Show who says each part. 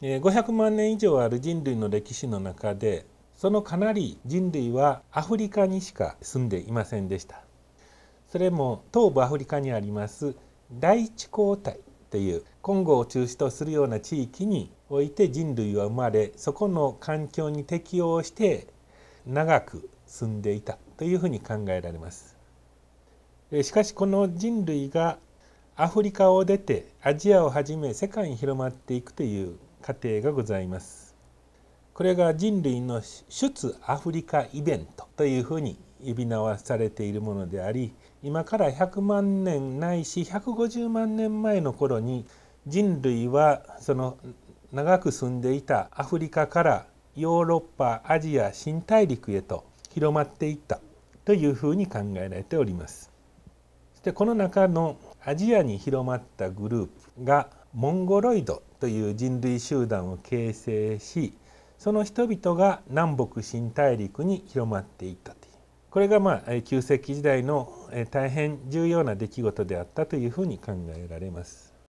Speaker 1: 500万年以上ある人類の歴史の中でそのかなり人類はアフリカにしか住んでいませんでしたそれも東部アフリカにあります第地交代というコンゴを中心とするような地域において人類は生まれそこの環境に適応して長く住んでいたというふうに考えられますしかしこの人類がアフリカを出てアジアをはじめ世界に広まっていくという過程がございます。これが人類の出アフリカイベントというふうに呼び名はされているものであり今から100万年ないし150万年前の頃に人類はその長く住んでいたアフリカからヨーロッパアジア新大陸へと広まっていったというふうに考えられております。そしてこの中のアジアに広まったグループがモンゴロイドという人類集団を形成しその人々が南北新大陸に広まっていったというこれがまあ旧石器時代の大変重要な出来事であったというふうに考えられます。